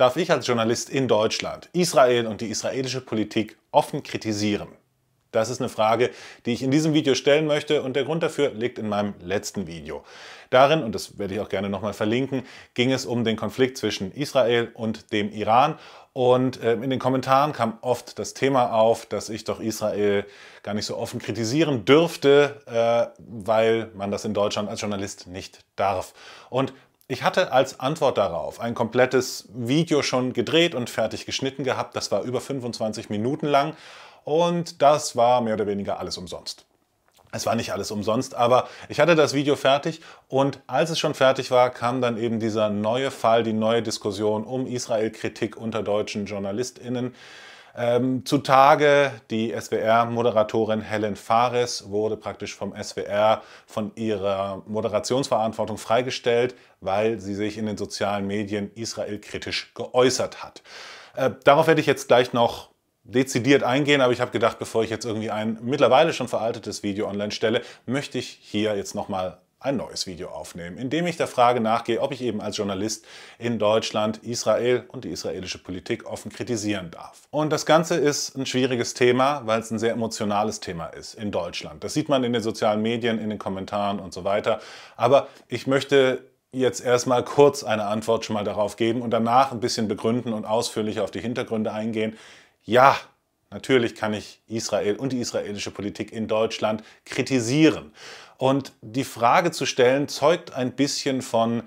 darf ich als Journalist in Deutschland Israel und die israelische Politik offen kritisieren? Das ist eine Frage, die ich in diesem Video stellen möchte und der Grund dafür liegt in meinem letzten Video. Darin, und das werde ich auch gerne nochmal verlinken, ging es um den Konflikt zwischen Israel und dem Iran und ähm, in den Kommentaren kam oft das Thema auf, dass ich doch Israel gar nicht so offen kritisieren dürfte, äh, weil man das in Deutschland als Journalist nicht darf. Und ich hatte als Antwort darauf ein komplettes Video schon gedreht und fertig geschnitten gehabt. Das war über 25 Minuten lang und das war mehr oder weniger alles umsonst. Es war nicht alles umsonst, aber ich hatte das Video fertig und als es schon fertig war, kam dann eben dieser neue Fall, die neue Diskussion um Israel-Kritik unter deutschen JournalistInnen. Ähm, zutage die SWR-Moderatorin Helen Fares wurde praktisch vom SWR von ihrer Moderationsverantwortung freigestellt, weil sie sich in den sozialen Medien Israel kritisch geäußert hat. Äh, darauf werde ich jetzt gleich noch dezidiert eingehen, aber ich habe gedacht, bevor ich jetzt irgendwie ein mittlerweile schon veraltetes Video online stelle, möchte ich hier jetzt nochmal ein neues Video aufnehmen, in dem ich der Frage nachgehe, ob ich eben als Journalist in Deutschland Israel und die israelische Politik offen kritisieren darf. Und das Ganze ist ein schwieriges Thema, weil es ein sehr emotionales Thema ist in Deutschland. Das sieht man in den sozialen Medien, in den Kommentaren und so weiter. Aber ich möchte jetzt erstmal kurz eine Antwort schon mal darauf geben und danach ein bisschen begründen und ausführlich auf die Hintergründe eingehen. Ja, Natürlich kann ich Israel und die israelische Politik in Deutschland kritisieren. Und die Frage zu stellen, zeugt ein bisschen von,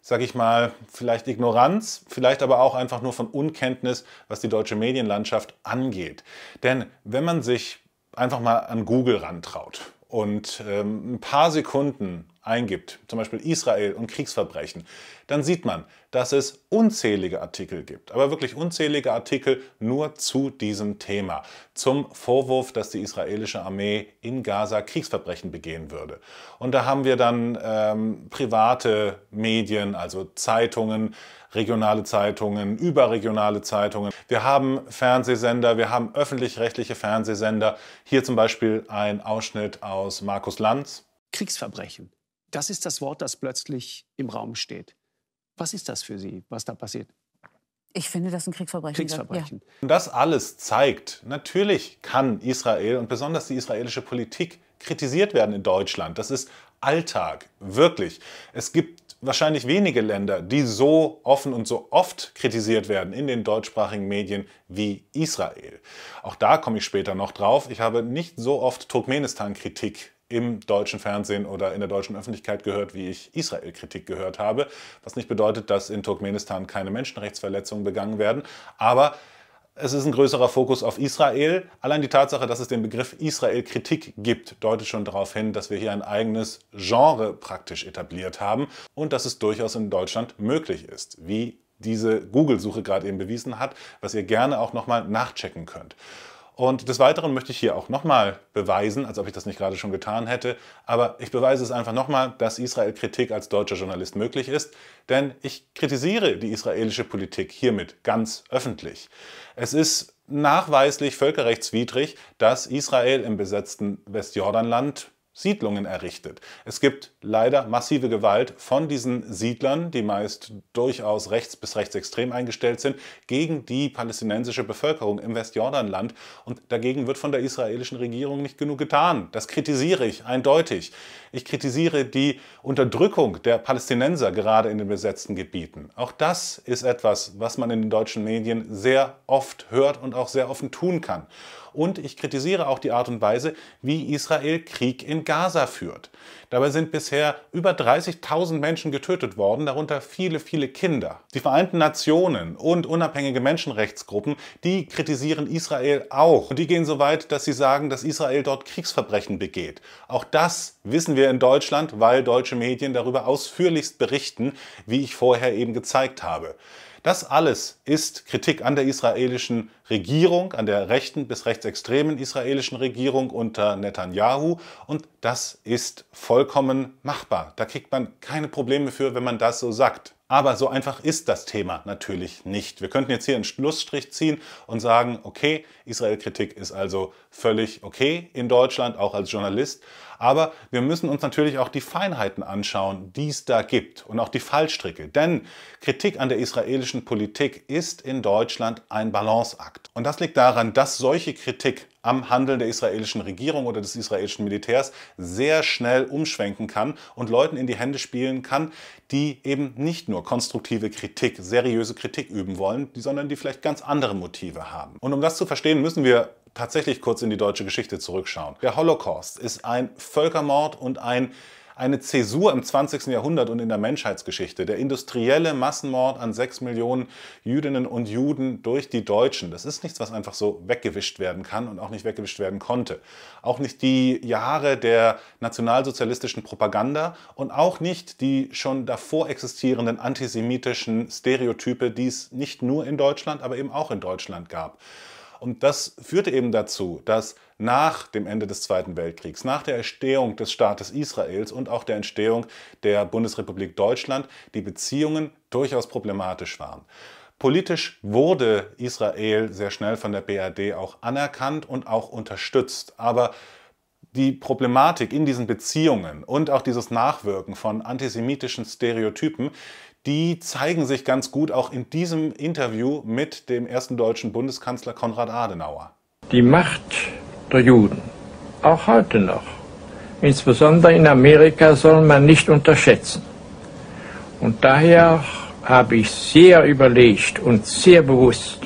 sag ich mal, vielleicht Ignoranz, vielleicht aber auch einfach nur von Unkenntnis, was die deutsche Medienlandschaft angeht. Denn wenn man sich einfach mal an Google rantraut und ähm, ein paar Sekunden eingibt, zum Beispiel Israel und Kriegsverbrechen, dann sieht man, dass es unzählige Artikel gibt, aber wirklich unzählige Artikel nur zu diesem Thema, zum Vorwurf, dass die israelische Armee in Gaza Kriegsverbrechen begehen würde. Und da haben wir dann ähm, private Medien, also Zeitungen, regionale Zeitungen, überregionale Zeitungen. Wir haben Fernsehsender, wir haben öffentlich-rechtliche Fernsehsender. Hier zum Beispiel ein Ausschnitt aus Markus Lanz. Kriegsverbrechen. Das ist das Wort, das plötzlich im Raum steht. Was ist das für Sie, was da passiert? Ich finde das ein Kriegsverbrechen. Kriegsverbrechen. Ja. Und das alles zeigt, natürlich kann Israel und besonders die israelische Politik kritisiert werden in Deutschland. Das ist Alltag, wirklich. Es gibt wahrscheinlich wenige Länder, die so offen und so oft kritisiert werden in den deutschsprachigen Medien wie Israel. Auch da komme ich später noch drauf. Ich habe nicht so oft Turkmenistan-Kritik im deutschen Fernsehen oder in der deutschen Öffentlichkeit gehört, wie ich Israel-Kritik gehört habe. Was nicht bedeutet, dass in Turkmenistan keine Menschenrechtsverletzungen begangen werden. Aber es ist ein größerer Fokus auf Israel. Allein die Tatsache, dass es den Begriff Israel-Kritik gibt, deutet schon darauf hin, dass wir hier ein eigenes Genre praktisch etabliert haben und dass es durchaus in Deutschland möglich ist, wie diese Google-Suche gerade eben bewiesen hat, was ihr gerne auch nochmal nachchecken könnt. Und des Weiteren möchte ich hier auch nochmal beweisen, als ob ich das nicht gerade schon getan hätte, aber ich beweise es einfach nochmal, dass Israel-Kritik als deutscher Journalist möglich ist, denn ich kritisiere die israelische Politik hiermit ganz öffentlich. Es ist nachweislich völkerrechtswidrig, dass Israel im besetzten Westjordanland Siedlungen errichtet. Es gibt leider massive Gewalt von diesen Siedlern, die meist durchaus rechts bis rechtsextrem eingestellt sind, gegen die palästinensische Bevölkerung im Westjordanland. Und dagegen wird von der israelischen Regierung nicht genug getan. Das kritisiere ich eindeutig. Ich kritisiere die Unterdrückung der Palästinenser gerade in den besetzten Gebieten. Auch das ist etwas, was man in den deutschen Medien sehr oft hört und auch sehr offen tun kann und ich kritisiere auch die Art und Weise, wie Israel Krieg in Gaza führt. Dabei sind bisher über 30.000 Menschen getötet worden, darunter viele, viele Kinder. Die Vereinten Nationen und unabhängige Menschenrechtsgruppen, die kritisieren Israel auch. Und die gehen so weit, dass sie sagen, dass Israel dort Kriegsverbrechen begeht. Auch das wissen wir in Deutschland, weil deutsche Medien darüber ausführlichst berichten, wie ich vorher eben gezeigt habe. Das alles ist Kritik an der israelischen Regierung, an der rechten bis rechtsextremen israelischen Regierung unter Netanyahu und das ist vollkommen machbar. Da kriegt man keine Probleme für, wenn man das so sagt. Aber so einfach ist das Thema natürlich nicht. Wir könnten jetzt hier einen Schlussstrich ziehen und sagen, okay, Israel-Kritik ist also völlig okay in Deutschland, auch als Journalist. Aber wir müssen uns natürlich auch die Feinheiten anschauen, die es da gibt und auch die Fallstricke. Denn Kritik an der israelischen Politik ist in Deutschland ein Balanceakt. Und das liegt daran, dass solche Kritik am Handeln der israelischen Regierung oder des israelischen Militärs sehr schnell umschwenken kann und Leuten in die Hände spielen kann, die eben nicht nur konstruktive Kritik, seriöse Kritik üben wollen, sondern die vielleicht ganz andere Motive haben. Und um das zu verstehen, müssen wir tatsächlich kurz in die deutsche Geschichte zurückschauen. Der Holocaust ist ein Völkermord und ein eine Zäsur im 20. Jahrhundert und in der Menschheitsgeschichte. Der industrielle Massenmord an sechs Millionen Jüdinnen und Juden durch die Deutschen. Das ist nichts, was einfach so weggewischt werden kann und auch nicht weggewischt werden konnte. Auch nicht die Jahre der nationalsozialistischen Propaganda und auch nicht die schon davor existierenden antisemitischen Stereotype, die es nicht nur in Deutschland, aber eben auch in Deutschland gab. Und das führte eben dazu, dass nach dem Ende des Zweiten Weltkriegs, nach der Erstehung des Staates Israels und auch der Entstehung der Bundesrepublik Deutschland die Beziehungen durchaus problematisch waren. Politisch wurde Israel sehr schnell von der BRD auch anerkannt und auch unterstützt. Aber die Problematik in diesen Beziehungen und auch dieses Nachwirken von antisemitischen Stereotypen, die zeigen sich ganz gut auch in diesem Interview mit dem ersten deutschen Bundeskanzler Konrad Adenauer. Die Macht der Juden, auch heute noch, insbesondere in Amerika, soll man nicht unterschätzen. Und daher habe ich sehr überlegt und sehr bewusst,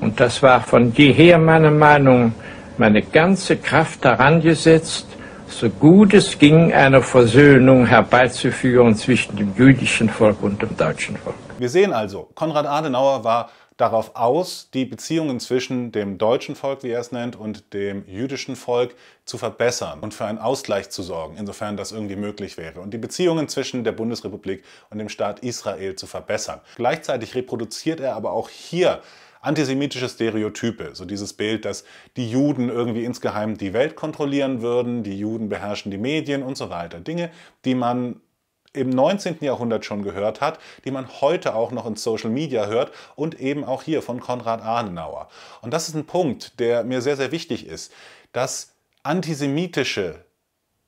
und das war von jeher meine Meinung, meine ganze Kraft daran gesetzt, so gut es ging, eine Versöhnung herbeizuführen zwischen dem jüdischen Volk und dem deutschen Volk. Wir sehen also, Konrad Adenauer war darauf aus, die Beziehungen zwischen dem deutschen Volk, wie er es nennt, und dem jüdischen Volk zu verbessern und für einen Ausgleich zu sorgen, insofern das irgendwie möglich wäre, und die Beziehungen zwischen der Bundesrepublik und dem Staat Israel zu verbessern. Gleichzeitig reproduziert er aber auch hier antisemitische Stereotype, so dieses Bild, dass die Juden irgendwie insgeheim die Welt kontrollieren würden, die Juden beherrschen die Medien und so weiter. Dinge, die man im 19. Jahrhundert schon gehört hat, die man heute auch noch in Social Media hört und eben auch hier von Konrad Adenauer. Und das ist ein Punkt, der mir sehr, sehr wichtig ist, dass antisemitische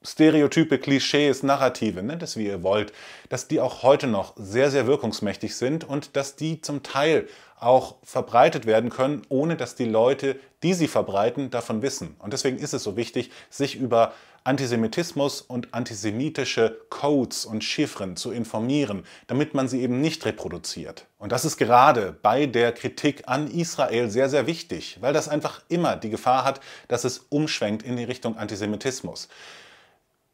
Stereotype, Klischees, Narrative, nennt es wie ihr wollt, dass die auch heute noch sehr, sehr wirkungsmächtig sind und dass die zum Teil auch verbreitet werden können, ohne dass die Leute, die sie verbreiten, davon wissen. Und deswegen ist es so wichtig, sich über Antisemitismus und antisemitische Codes und Chiffren zu informieren, damit man sie eben nicht reproduziert. Und das ist gerade bei der Kritik an Israel sehr, sehr wichtig, weil das einfach immer die Gefahr hat, dass es umschwenkt in die Richtung Antisemitismus.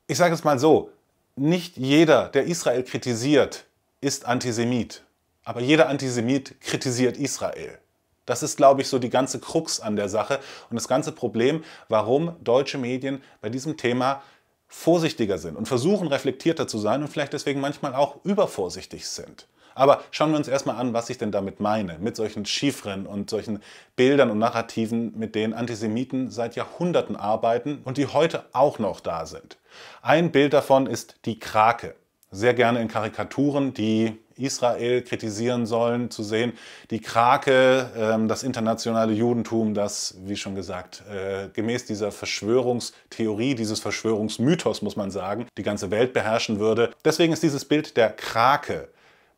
Ich sage es mal so, nicht jeder, der Israel kritisiert, ist Antisemit. Aber jeder Antisemit kritisiert Israel. Das ist, glaube ich, so die ganze Krux an der Sache und das ganze Problem, warum deutsche Medien bei diesem Thema vorsichtiger sind und versuchen, reflektierter zu sein und vielleicht deswegen manchmal auch übervorsichtig sind. Aber schauen wir uns erstmal an, was ich denn damit meine, mit solchen Chiffren und solchen Bildern und Narrativen, mit denen Antisemiten seit Jahrhunderten arbeiten und die heute auch noch da sind. Ein Bild davon ist die Krake. Sehr gerne in Karikaturen, die Israel kritisieren sollen, zu sehen, die Krake, ähm, das internationale Judentum, das, wie schon gesagt, äh, gemäß dieser Verschwörungstheorie, dieses Verschwörungsmythos, muss man sagen, die ganze Welt beherrschen würde. Deswegen ist dieses Bild der Krake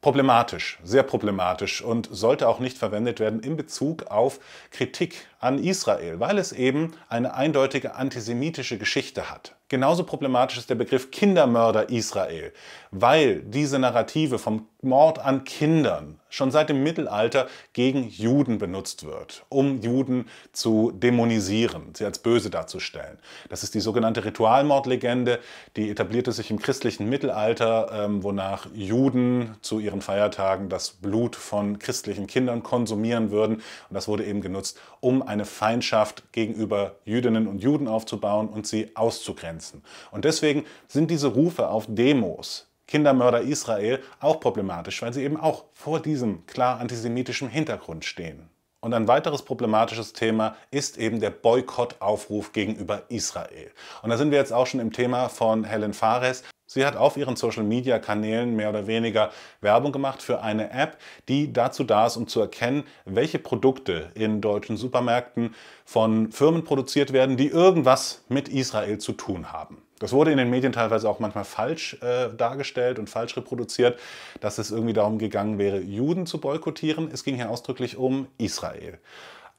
problematisch, sehr problematisch und sollte auch nicht verwendet werden in Bezug auf Kritik an Israel, weil es eben eine eindeutige antisemitische Geschichte hat. Genauso problematisch ist der Begriff Kindermörder Israel, weil diese Narrative vom Mord an Kindern schon seit dem Mittelalter gegen Juden benutzt wird, um Juden zu dämonisieren, sie als böse darzustellen. Das ist die sogenannte Ritualmordlegende, die etablierte sich im christlichen Mittelalter, ähm, wonach Juden zu ihren Feiertagen das Blut von christlichen Kindern konsumieren würden. Und das wurde eben genutzt, um eine Feindschaft gegenüber Jüdinnen und Juden aufzubauen und sie auszugrenzen. Und deswegen sind diese Rufe auf Demos, Kindermörder Israel auch problematisch, weil sie eben auch vor diesem klar antisemitischen Hintergrund stehen. Und ein weiteres problematisches Thema ist eben der Boykottaufruf gegenüber Israel. Und da sind wir jetzt auch schon im Thema von Helen Fares. Sie hat auf ihren Social-Media-Kanälen mehr oder weniger Werbung gemacht für eine App, die dazu da ist, um zu erkennen, welche Produkte in deutschen Supermärkten von Firmen produziert werden, die irgendwas mit Israel zu tun haben. Das wurde in den Medien teilweise auch manchmal falsch äh, dargestellt und falsch reproduziert, dass es irgendwie darum gegangen wäre, Juden zu boykottieren. Es ging hier ausdrücklich um Israel.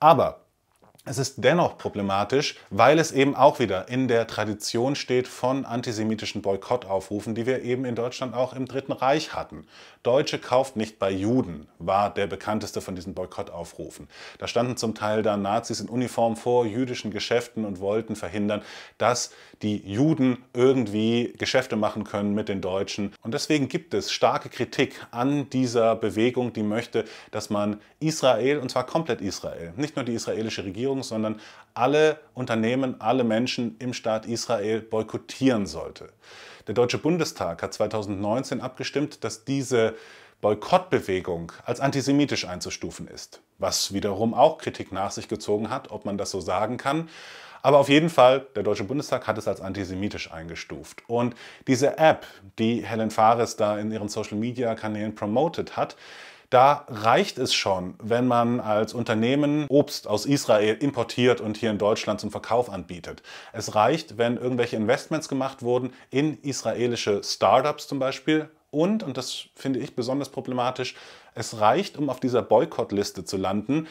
Aber es ist dennoch problematisch, weil es eben auch wieder in der Tradition steht von antisemitischen Boykottaufrufen, die wir eben in Deutschland auch im Dritten Reich hatten. Deutsche kauft nicht bei Juden, war der bekannteste von diesen Boykottaufrufen. Da standen zum Teil dann Nazis in Uniform vor jüdischen Geschäften und wollten verhindern, dass die Juden irgendwie Geschäfte machen können mit den Deutschen. Und deswegen gibt es starke Kritik an dieser Bewegung, die möchte, dass man Israel, und zwar komplett Israel, nicht nur die israelische Regierung, sondern alle Unternehmen, alle Menschen im Staat Israel boykottieren sollte. Der Deutsche Bundestag hat 2019 abgestimmt, dass diese Boykottbewegung als antisemitisch einzustufen ist, was wiederum auch Kritik nach sich gezogen hat, ob man das so sagen kann. Aber auf jeden Fall, der Deutsche Bundestag hat es als antisemitisch eingestuft. Und diese App, die Helen Fares da in ihren Social-Media-Kanälen promotet hat, da reicht es schon, wenn man als Unternehmen Obst aus Israel importiert und hier in Deutschland zum Verkauf anbietet. Es reicht, wenn irgendwelche Investments gemacht wurden in israelische Startups zum Beispiel. Und, und das finde ich besonders problematisch, es reicht, um auf dieser Boykottliste zu landen,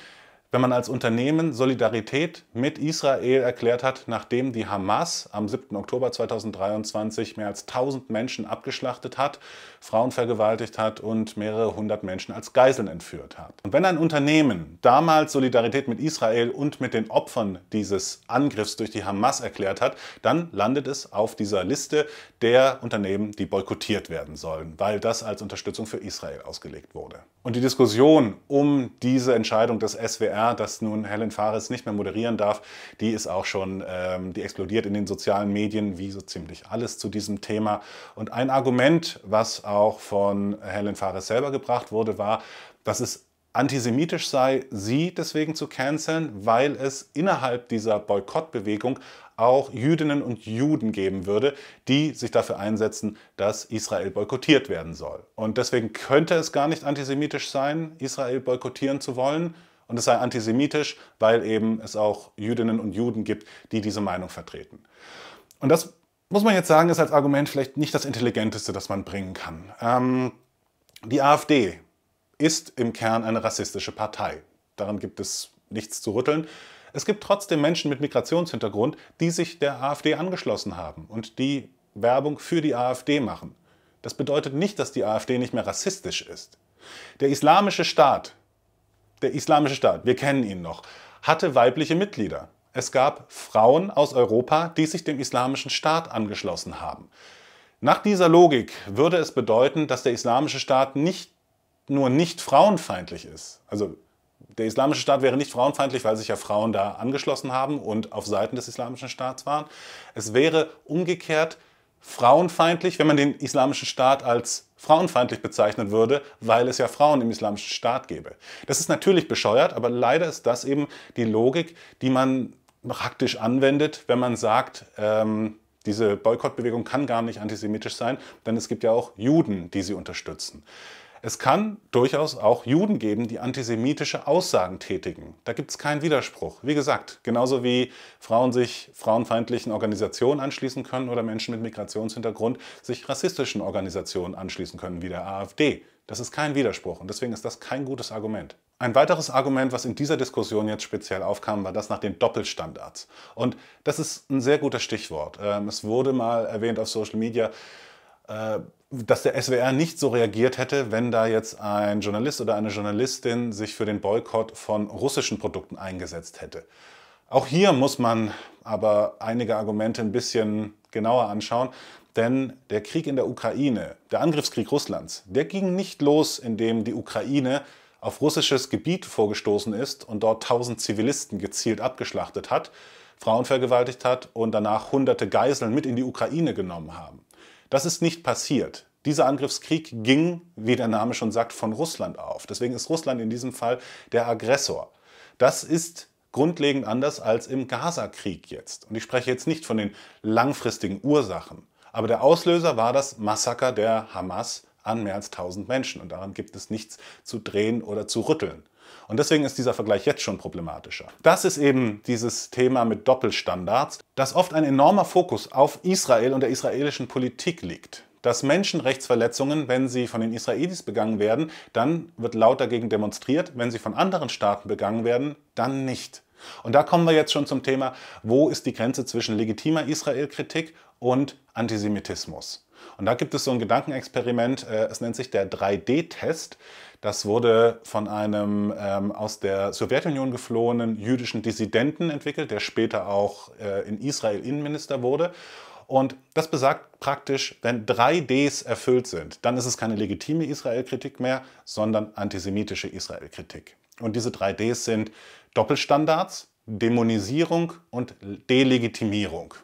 wenn man als Unternehmen Solidarität mit Israel erklärt hat, nachdem die Hamas am 7. Oktober 2023 mehr als 1000 Menschen abgeschlachtet hat Frauen vergewaltigt hat und mehrere hundert Menschen als Geiseln entführt hat. Und wenn ein Unternehmen damals Solidarität mit Israel und mit den Opfern dieses Angriffs durch die Hamas erklärt hat, dann landet es auf dieser Liste der Unternehmen, die boykottiert werden sollen, weil das als Unterstützung für Israel ausgelegt wurde. Und die Diskussion um diese Entscheidung des SWR, dass nun Helen Fares nicht mehr moderieren darf, die ist auch schon, ähm, die explodiert in den sozialen Medien wie so ziemlich alles zu diesem Thema. Und ein Argument, was auch von Helen Fares selber gebracht wurde, war, dass es antisemitisch sei, sie deswegen zu canceln, weil es innerhalb dieser Boykottbewegung auch Jüdinnen und Juden geben würde, die sich dafür einsetzen, dass Israel boykottiert werden soll. Und deswegen könnte es gar nicht antisemitisch sein, Israel boykottieren zu wollen. Und es sei antisemitisch, weil eben es auch Jüdinnen und Juden gibt, die diese Meinung vertreten. Und das muss man jetzt sagen, ist als Argument vielleicht nicht das intelligenteste, das man bringen kann. Ähm, die AfD ist im Kern eine rassistische Partei. Daran gibt es nichts zu rütteln. Es gibt trotzdem Menschen mit Migrationshintergrund, die sich der AfD angeschlossen haben und die Werbung für die AfD machen. Das bedeutet nicht, dass die AfD nicht mehr rassistisch ist. Der Islamische Staat, der Islamische Staat, wir kennen ihn noch, hatte weibliche Mitglieder. Es gab Frauen aus Europa, die sich dem islamischen Staat angeschlossen haben. Nach dieser Logik würde es bedeuten, dass der islamische Staat nicht nur nicht frauenfeindlich ist. Also der islamische Staat wäre nicht frauenfeindlich, weil sich ja Frauen da angeschlossen haben und auf Seiten des islamischen Staats waren. Es wäre umgekehrt frauenfeindlich, wenn man den islamischen Staat als frauenfeindlich bezeichnen würde, weil es ja Frauen im islamischen Staat gäbe. Das ist natürlich bescheuert, aber leider ist das eben die Logik, die man praktisch anwendet, wenn man sagt, ähm, diese Boykottbewegung kann gar nicht antisemitisch sein, denn es gibt ja auch Juden, die sie unterstützen. Es kann durchaus auch Juden geben, die antisemitische Aussagen tätigen. Da gibt es keinen Widerspruch. Wie gesagt, genauso wie Frauen sich frauenfeindlichen Organisationen anschließen können oder Menschen mit Migrationshintergrund sich rassistischen Organisationen anschließen können, wie der AfD. Das ist kein Widerspruch und deswegen ist das kein gutes Argument. Ein weiteres Argument, was in dieser Diskussion jetzt speziell aufkam, war das nach den Doppelstandards. Und das ist ein sehr gutes Stichwort. Ähm, es wurde mal erwähnt auf Social Media, äh, dass der SWR nicht so reagiert hätte, wenn da jetzt ein Journalist oder eine Journalistin sich für den Boykott von russischen Produkten eingesetzt hätte. Auch hier muss man aber einige Argumente ein bisschen genauer anschauen, denn der Krieg in der Ukraine, der Angriffskrieg Russlands, der ging nicht los, indem die Ukraine auf russisches Gebiet vorgestoßen ist und dort tausend Zivilisten gezielt abgeschlachtet hat, Frauen vergewaltigt hat und danach hunderte Geiseln mit in die Ukraine genommen haben. Das ist nicht passiert. Dieser Angriffskrieg ging, wie der Name schon sagt, von Russland auf. Deswegen ist Russland in diesem Fall der Aggressor. Das ist grundlegend anders als im Gaza-Krieg jetzt. Und ich spreche jetzt nicht von den langfristigen Ursachen. Aber der Auslöser war das Massaker der Hamas an mehr als 1000 Menschen und daran gibt es nichts zu drehen oder zu rütteln. Und deswegen ist dieser Vergleich jetzt schon problematischer. Das ist eben dieses Thema mit Doppelstandards, dass oft ein enormer Fokus auf Israel und der israelischen Politik liegt. Dass Menschenrechtsverletzungen, wenn sie von den Israelis begangen werden, dann wird laut dagegen demonstriert, wenn sie von anderen Staaten begangen werden, dann nicht. Und da kommen wir jetzt schon zum Thema, wo ist die Grenze zwischen legitimer Israel-Kritik und Antisemitismus? Und da gibt es so ein Gedankenexperiment, äh, es nennt sich der 3D-Test. Das wurde von einem ähm, aus der Sowjetunion geflohenen jüdischen Dissidenten entwickelt, der später auch äh, in Israel Innenminister wurde. Und das besagt praktisch, wenn drei Ds erfüllt sind, dann ist es keine legitime Israel-Kritik mehr, sondern antisemitische Israel-Kritik. Und diese drei Ds sind Doppelstandards, Dämonisierung und Delegitimierung.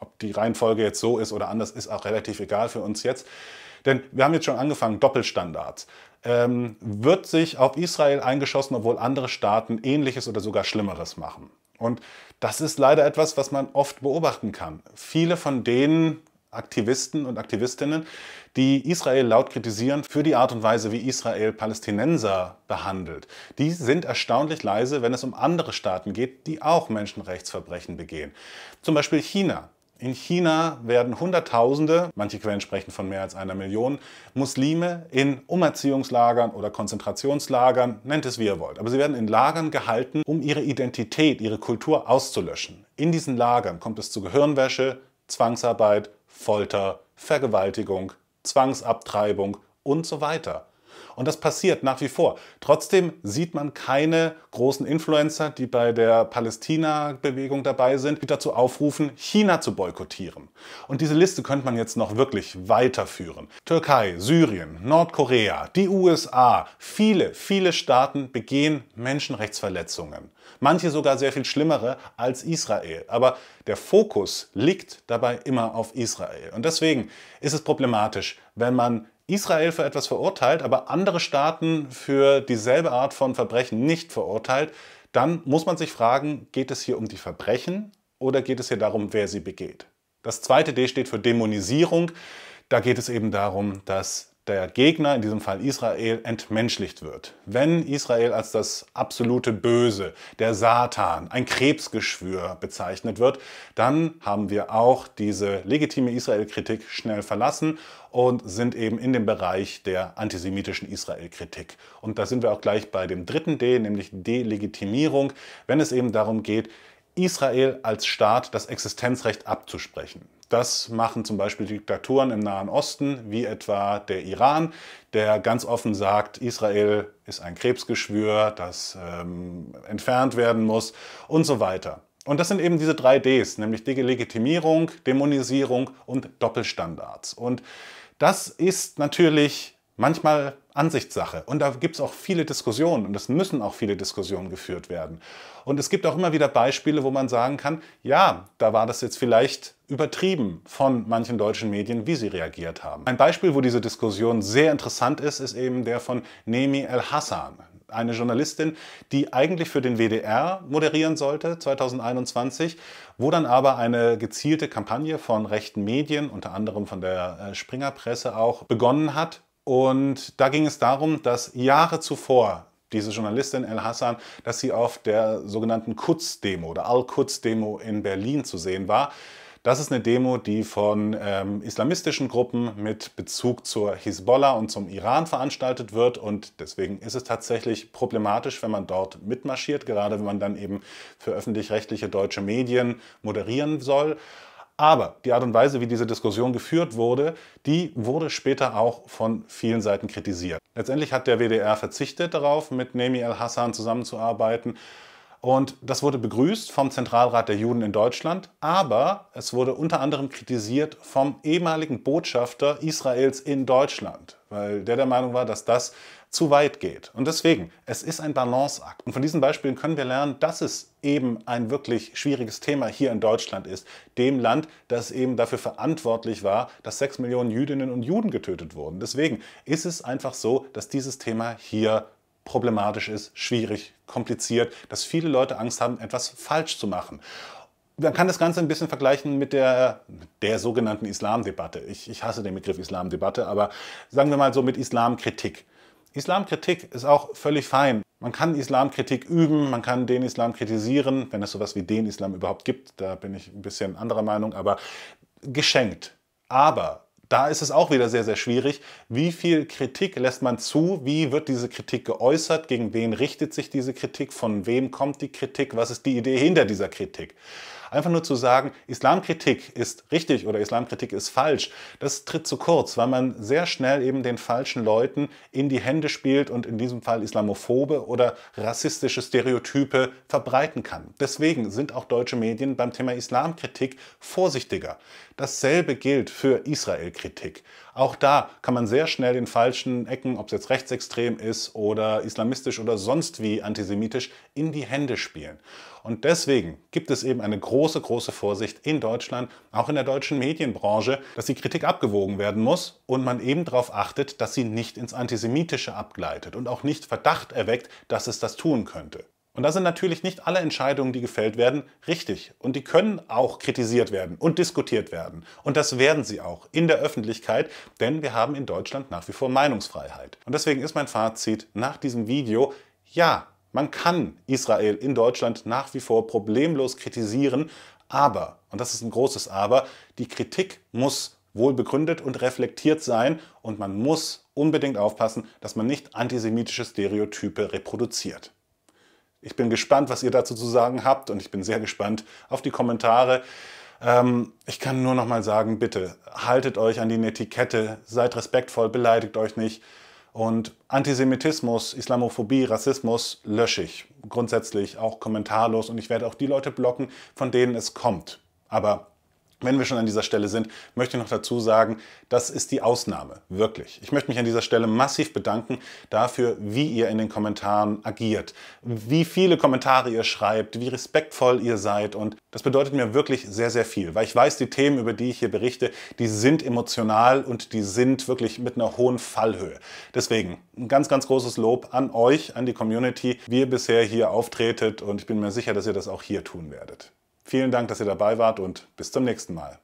Ob die Reihenfolge jetzt so ist oder anders, ist auch relativ egal für uns jetzt. Denn wir haben jetzt schon angefangen, Doppelstandards. Ähm, wird sich auf Israel eingeschossen, obwohl andere Staaten ähnliches oder sogar Schlimmeres machen. Und das ist leider etwas, was man oft beobachten kann. Viele von denen, Aktivisten und Aktivistinnen, die Israel laut kritisieren für die Art und Weise, wie Israel Palästinenser behandelt. Die sind erstaunlich leise, wenn es um andere Staaten geht, die auch Menschenrechtsverbrechen begehen. Zum Beispiel China. In China werden Hunderttausende, manche Quellen sprechen von mehr als einer Million, Muslime in Umerziehungslagern oder Konzentrationslagern, nennt es wie ihr wollt, aber sie werden in Lagern gehalten, um ihre Identität, ihre Kultur auszulöschen. In diesen Lagern kommt es zu Gehirnwäsche, Zwangsarbeit, Folter, Vergewaltigung, Zwangsabtreibung und so weiter. Und das passiert nach wie vor. Trotzdem sieht man keine großen Influencer, die bei der Palästina-Bewegung dabei sind, die dazu aufrufen, China zu boykottieren. Und diese Liste könnte man jetzt noch wirklich weiterführen. Türkei, Syrien, Nordkorea, die USA, viele, viele Staaten begehen Menschenrechtsverletzungen. Manche sogar sehr viel schlimmere als Israel. Aber der Fokus liegt dabei immer auf Israel. Und deswegen ist es problematisch, wenn man Israel für etwas verurteilt, aber andere Staaten für dieselbe Art von Verbrechen nicht verurteilt, dann muss man sich fragen, geht es hier um die Verbrechen oder geht es hier darum, wer sie begeht? Das zweite D steht für Dämonisierung. Da geht es eben darum, dass der Gegner, in diesem Fall Israel, entmenschlicht wird. Wenn Israel als das absolute Böse, der Satan, ein Krebsgeschwür bezeichnet wird, dann haben wir auch diese legitime Israel-Kritik schnell verlassen und sind eben in dem Bereich der antisemitischen Israel-Kritik. Und da sind wir auch gleich bei dem dritten D, nämlich Delegitimierung, wenn es eben darum geht, Israel als Staat das Existenzrecht abzusprechen. Das machen zum Beispiel Diktaturen im Nahen Osten, wie etwa der Iran, der ganz offen sagt, Israel ist ein Krebsgeschwür, das ähm, entfernt werden muss und so weiter. Und das sind eben diese drei Ds, nämlich Delegitimierung, Dämonisierung und Doppelstandards. Und das ist natürlich manchmal Ansichtssache. Und da gibt es auch viele Diskussionen und es müssen auch viele Diskussionen geführt werden. Und es gibt auch immer wieder Beispiele, wo man sagen kann, ja, da war das jetzt vielleicht übertrieben von manchen deutschen Medien, wie sie reagiert haben. Ein Beispiel, wo diese Diskussion sehr interessant ist, ist eben der von Nemi El Hassan, eine Journalistin, die eigentlich für den WDR moderieren sollte 2021, wo dann aber eine gezielte Kampagne von rechten Medien, unter anderem von der äh, Springer Presse auch, begonnen hat und da ging es darum, dass Jahre zuvor diese Journalistin El Hassan, dass sie auf der sogenannten Kutz-Demo oder Al-Kutz-Demo in Berlin zu sehen war. Das ist eine Demo, die von ähm, islamistischen Gruppen mit Bezug zur Hisbollah und zum Iran veranstaltet wird. Und deswegen ist es tatsächlich problematisch, wenn man dort mitmarschiert, gerade wenn man dann eben für öffentlich-rechtliche deutsche Medien moderieren soll. Aber die Art und Weise, wie diese Diskussion geführt wurde, die wurde später auch von vielen Seiten kritisiert. Letztendlich hat der WDR verzichtet darauf, mit Nemi El-Hassan zusammenzuarbeiten. Und das wurde begrüßt vom Zentralrat der Juden in Deutschland, aber es wurde unter anderem kritisiert vom ehemaligen Botschafter Israels in Deutschland, weil der der Meinung war, dass das zu weit geht. Und deswegen, es ist ein Balanceakt. Und von diesen Beispielen können wir lernen, dass es eben ein wirklich schwieriges Thema hier in Deutschland ist. Dem Land, das eben dafür verantwortlich war, dass sechs Millionen Jüdinnen und Juden getötet wurden. Deswegen ist es einfach so, dass dieses Thema hier problematisch ist, schwierig, kompliziert, dass viele Leute Angst haben, etwas falsch zu machen. Man kann das Ganze ein bisschen vergleichen mit der, der sogenannten Islamdebatte. Ich, ich hasse den Begriff Islamdebatte, aber sagen wir mal so mit Islamkritik. Islamkritik ist auch völlig fein. Man kann Islamkritik üben, man kann den Islam kritisieren, wenn es sowas wie den Islam überhaupt gibt, da bin ich ein bisschen anderer Meinung, aber geschenkt. Aber da ist es auch wieder sehr, sehr schwierig. Wie viel Kritik lässt man zu? Wie wird diese Kritik geäußert? Gegen wen richtet sich diese Kritik? Von wem kommt die Kritik? Was ist die Idee hinter dieser Kritik? Einfach nur zu sagen, Islamkritik ist richtig oder Islamkritik ist falsch, das tritt zu kurz, weil man sehr schnell eben den falschen Leuten in die Hände spielt und in diesem Fall islamophobe oder rassistische Stereotype verbreiten kann. Deswegen sind auch deutsche Medien beim Thema Islamkritik vorsichtiger. Dasselbe gilt für Israelkritik. Auch da kann man sehr schnell den falschen Ecken, ob es jetzt rechtsextrem ist oder islamistisch oder sonst wie antisemitisch, in die Hände spielen. Und deswegen gibt es eben eine große, große Vorsicht in Deutschland, auch in der deutschen Medienbranche, dass die Kritik abgewogen werden muss und man eben darauf achtet, dass sie nicht ins Antisemitische abgleitet und auch nicht Verdacht erweckt, dass es das tun könnte. Und da sind natürlich nicht alle Entscheidungen, die gefällt werden, richtig. Und die können auch kritisiert werden und diskutiert werden. Und das werden sie auch in der Öffentlichkeit, denn wir haben in Deutschland nach wie vor Meinungsfreiheit. Und deswegen ist mein Fazit nach diesem Video, ja, man kann Israel in Deutschland nach wie vor problemlos kritisieren, aber, und das ist ein großes Aber, die Kritik muss wohl begründet und reflektiert sein und man muss unbedingt aufpassen, dass man nicht antisemitische Stereotype reproduziert. Ich bin gespannt, was ihr dazu zu sagen habt und ich bin sehr gespannt auf die Kommentare. Ähm, ich kann nur noch mal sagen, bitte haltet euch an die Etikette, seid respektvoll, beleidigt euch nicht. Und Antisemitismus, Islamophobie, Rassismus lösche ich grundsätzlich auch kommentarlos und ich werde auch die Leute blocken, von denen es kommt. Aber wenn wir schon an dieser Stelle sind, möchte ich noch dazu sagen, das ist die Ausnahme, wirklich. Ich möchte mich an dieser Stelle massiv bedanken dafür, wie ihr in den Kommentaren agiert, wie viele Kommentare ihr schreibt, wie respektvoll ihr seid und das bedeutet mir wirklich sehr, sehr viel, weil ich weiß, die Themen, über die ich hier berichte, die sind emotional und die sind wirklich mit einer hohen Fallhöhe. Deswegen ein ganz, ganz großes Lob an euch, an die Community, wie ihr bisher hier auftretet und ich bin mir sicher, dass ihr das auch hier tun werdet. Vielen Dank, dass ihr dabei wart und bis zum nächsten Mal.